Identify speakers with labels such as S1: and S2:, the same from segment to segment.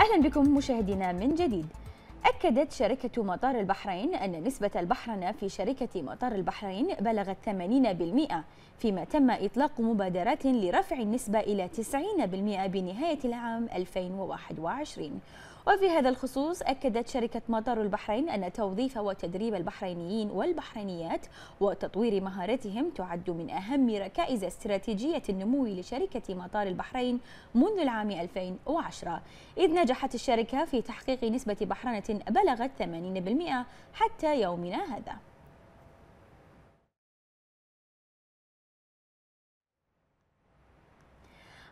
S1: أهلا بكم مشاهدينا من جديد أكدت شركة مطار البحرين أن نسبة البحرنة في شركة مطار البحرين بلغت 80% فيما تم إطلاق مبادرات لرفع النسبة إلى 90% بنهاية العام 2021 وفي هذا الخصوص أكدت شركة مطار البحرين أن توظيف وتدريب البحرينيين والبحرينيات وتطوير مهاراتهم تعد من أهم ركائز استراتيجية النمو لشركة مطار البحرين منذ العام 2010 إذ نجحت الشركة في تحقيق نسبة بحرنة بلغت 80% حتى يومنا هذا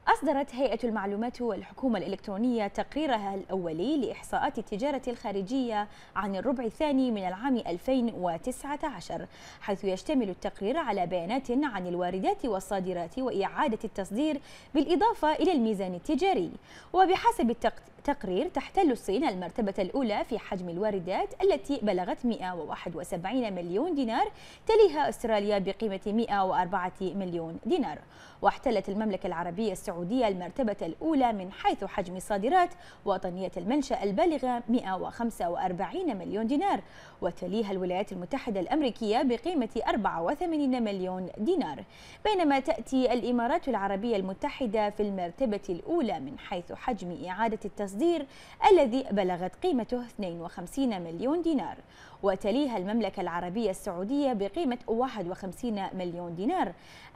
S1: أصدرت هيئة المعلومات والحكومة الإلكترونية تقريرها الأولي لإحصاءات التجارة الخارجية عن الربع الثاني من العام 2019 حيث يشتمل التقرير على بيانات عن الواردات والصادرات وإعادة التصدير بالإضافة إلى الميزان التجاري وبحسب التقرير التقرير تحتل الصين المرتبة الأولى في حجم الواردات التي بلغت 171 مليون دينار تليها أستراليا بقيمة 104 مليون دينار واحتلت المملكة العربية السعودية المرتبة الأولى من حيث حجم الصادرات وطنية المنشأ البالغة 145 مليون دينار وتليها الولايات المتحدة الأمريكية بقيمة 84 مليون دينار بينما تأتي الإمارات العربية المتحدة في المرتبة الأولى من حيث حجم إعادة التصدير التصدير الذي بلغت قيمته 52 مليون دينار وتليها المملكة العربية السعودية بقيمة 51 مليون دينار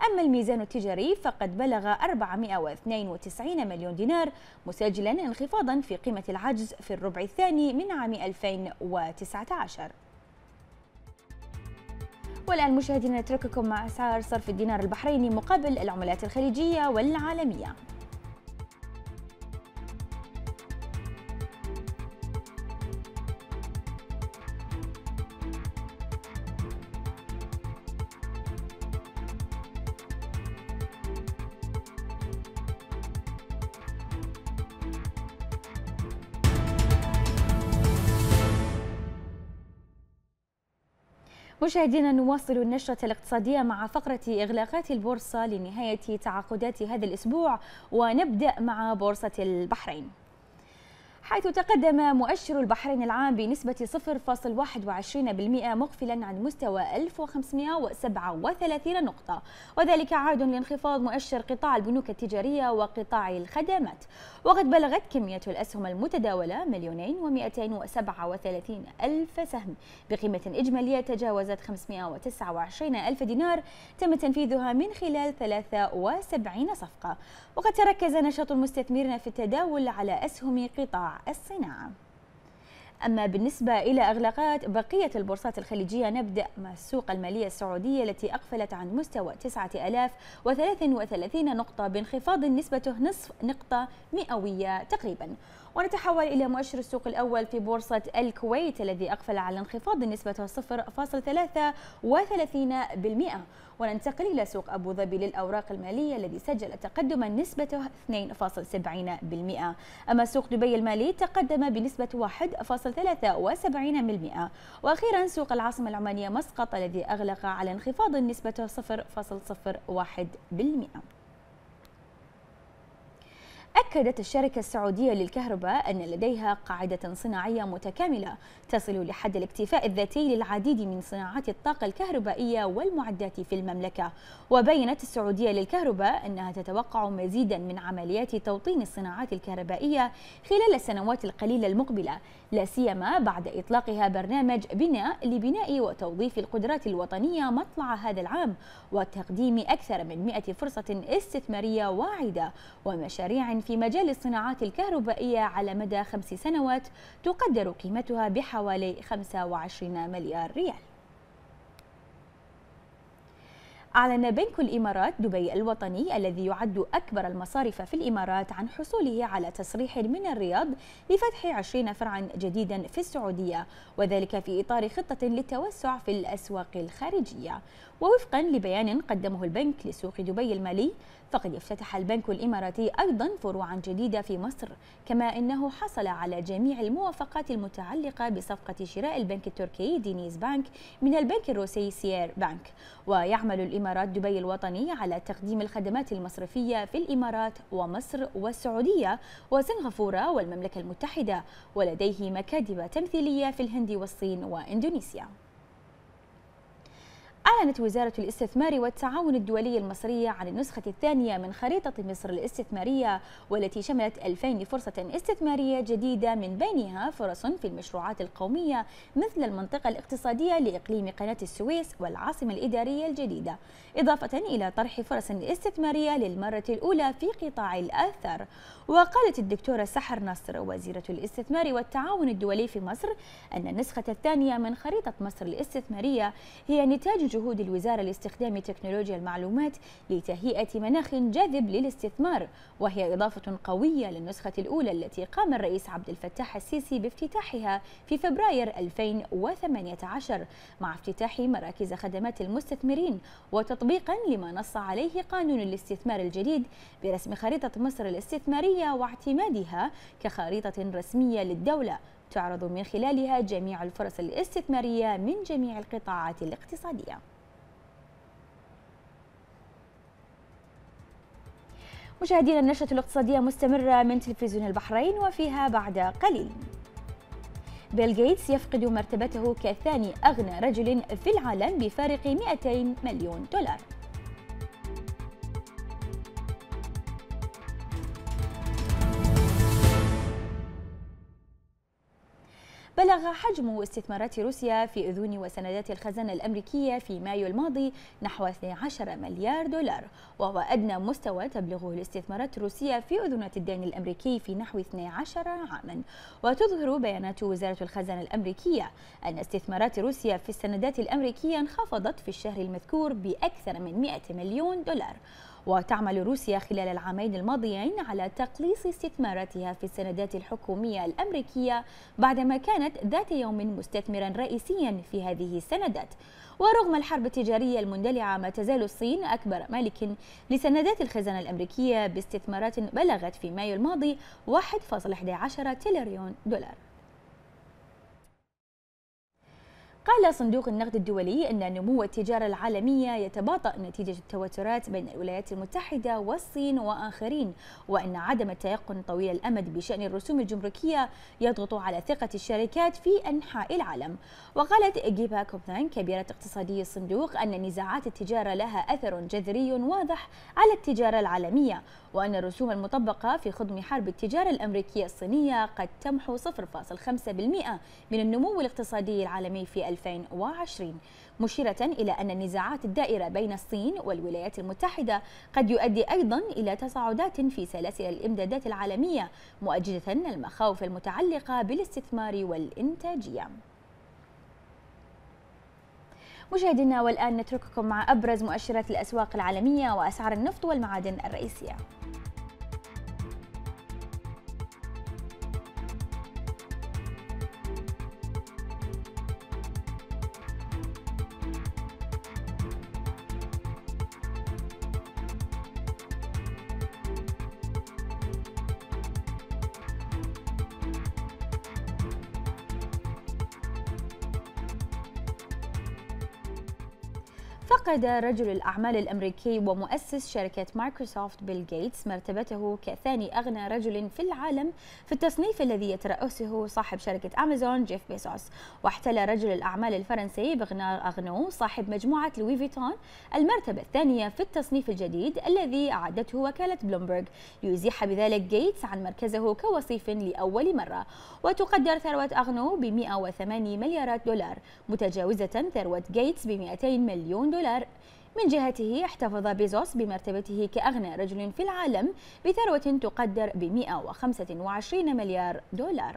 S1: أما الميزان التجاري فقد بلغ 492 مليون دينار مسجلا انخفاضا في قيمة العجز في الربع الثاني من عام 2019 والآن مشاهدينا نترككم مع أسعار صرف الدينار البحريني مقابل العملات الخليجية والعالمية مشاهدينا نواصل النشرة الاقتصادية مع فقرة إغلاقات البورصة لنهاية تعاقدات هذا الأسبوع ونبدأ مع بورصة البحرين حيث تقدم مؤشر البحرين العام بنسبة 0.21% مقفلا عن مستوى 1537 نقطة وذلك عاد لانخفاض مؤشر قطاع البنوك التجارية وقطاع الخدمات وقد بلغت كمية الأسهم المتداولة مليونين و237 ألف سهم بقيمة إجمالية تجاوزت 529 ألف دينار تم تنفيذها من خلال 73 صفقة وقد تركز نشاط المستثمرين في التداول على أسهم قطاع الصناعة أما بالنسبة إلى أغلاقات بقية البورصات الخليجية نبدأ مع السوق المالية السعودية التي أقفلت عن مستوى 9033 نقطة بانخفاض نسبته نصف نقطة مئوية تقريبا ونتحول إلى مؤشر السوق الأول في بورصة الكويت الذي أقفل على انخفاض نسبته 0.33% وننتقل إلى سوق أبو ظبي للأوراق المالية الذي سجل تقدما نسبته 2.70% أما سوق دبي المالي تقدم بنسبة 1.73% وأخيرا سوق العاصمة العمانية مسقط الذي أغلق على انخفاض نسبته 0.01% أكدت الشركة السعودية للكهرباء أن لديها قاعدة صناعية متكاملة تصل لحد الاكتفاء الذاتي للعديد من صناعات الطاقة الكهربائية والمعدات في المملكة وبينت السعودية للكهرباء أنها تتوقع مزيدا من عمليات توطين الصناعات الكهربائية خلال السنوات القليلة المقبلة لا سيما بعد إطلاقها برنامج بناء لبناء وتوظيف القدرات الوطنية مطلع هذا العام وتقديم أكثر من 100 فرصة استثمارية واعدة ومشاريع في مجال الصناعات الكهربائية على مدى خمس سنوات تقدر قيمتها بحوالي 25 مليار ريال أعلن بنك الإمارات دبي الوطني الذي يعد أكبر المصارف في الإمارات عن حصوله على تصريح من الرياض لفتح 20 فرعا جديدا في السعودية وذلك في إطار خطة للتوسع في الأسواق الخارجية ووفقا لبيان قدمه البنك لسوق دبي المالي فقد افتتح البنك الإماراتي أيضا فروعا جديدة في مصر كما أنه حصل على جميع الموافقات المتعلقة بصفقة شراء البنك التركي دينيز بانك من البنك الروسي سيير بانك ويعمل الإمارات دبي الوطني على تقديم الخدمات المصرفية في الإمارات ومصر والسعودية وسنغافورة والمملكة المتحدة ولديه مكاتب تمثيلية في الهند والصين وإندونيسيا أعلنت وزارة الاستثمار والتعاون الدولي المصرية عن النسخة الثانية من خريطة مصر الاستثمارية والتي شملت 2000 فرصة استثمارية جديدة من بينها فرص في المشروعات القومية مثل المنطقة الاقتصادية لإقليم قناة السويس والعاصمة الإدارية الجديدة إضافة إلى طرح فرص استثمارية للمرة الأولى في قطاع الآثار وقالت الدكتورة سحر نصر وزيرة الاستثمار والتعاون الدولي في مصر أن النسخة الثانية من خريطة مصر الاستثمارية هي نتاج جهود الوزارة لاستخدام تكنولوجيا المعلومات لتهيئة مناخ جاذب للاستثمار وهي إضافة قوية للنسخة الأولى التي قام الرئيس عبد الفتاح السيسي بافتتاحها في فبراير 2018 مع افتتاح مراكز خدمات المستثمرين وتطبيقا لما نص عليه قانون الاستثمار الجديد برسم خريطة مصر الاستثمارية واعتمادها كخريطة رسمية للدولة تعرض من خلالها جميع الفرص الاستثمارية من جميع القطاعات الاقتصادية مشاهدينا النشرة الاقتصادية مستمرة من تلفزيون البحرين وفيها بعد قليل بيل جيتس يفقد مرتبته كثاني أغنى رجل في العالم بفارق 200 مليون دولار بلغ حجم استثمارات روسيا في أذون وسندات الخزانة الأمريكية في مايو الماضي نحو 12 مليار دولار وهو أدنى مستوى تبلغه الاستثمارات الروسية في أذونة الدين الأمريكي في نحو 12 عاما وتظهر بيانات وزارة الخزانة الأمريكية أن استثمارات روسيا في السندات الأمريكية انخفضت في الشهر المذكور بأكثر من 100 مليون دولار وتعمل روسيا خلال العامين الماضيين على تقليص استثماراتها في السندات الحكومية الأمريكية بعدما كانت ذات يوم مستثمرا رئيسيا في هذه السندات ورغم الحرب التجارية المندلعة ما تزال الصين أكبر مالك لسندات الخزانة الأمريكية باستثمارات بلغت في مايو الماضي 1.11 تريليون دولار قال صندوق النقد الدولي أن نمو التجارة العالمية يتباطأ نتيجة التوترات بين الولايات المتحدة والصين وآخرين وأن عدم التيقن طويل الأمد بشأن الرسوم الجمركية يضغط على ثقة الشركات في أنحاء العالم وقالت جيبا كوبنان كبيرة اقتصادي الصندوق أن نزاعات التجارة لها أثر جذري واضح على التجارة العالمية وأن الرسوم المطبقة في خضم حرب التجارة الأمريكية الصينية قد تمحو 0.5% من النمو الاقتصادي العالمي في 2020 مشيرة إلى أن النزاعات الدائرة بين الصين والولايات المتحدة قد يؤدي أيضا إلى تصاعدات في سلاسل الإمدادات العالمية مؤجلة المخاوف المتعلقة بالاستثمار والإنتاجية مشاهدينا والآن نترككم مع أبرز مؤشرات الأسواق العالمية وأسعار النفط والمعادن الرئيسية فقد رجل الأعمال الأمريكي ومؤسس شركة مايكروسوفت بيل جيتس مرتبته كثاني أغنى رجل في العالم في التصنيف الذي يترأسه صاحب شركة أمازون جيف بيزوس واحتل رجل الأعمال الفرنسي بغنار أغنو صاحب مجموعة لوي فيتون المرتبة الثانية في التصنيف الجديد الذي أعدته وكالة بلومبرغ ليزيح بذلك جيتس عن مركزه كوصيف لأول مرة وتقدر ثروة أغنو ب 108 مليارات دولار متجاوزة ثروة جيتس ب 200 مليون دولار دولار من جهته احتفظ بيزوس بمرتبته كأغنى رجل في العالم بثروة تقدر ب 125 مليار دولار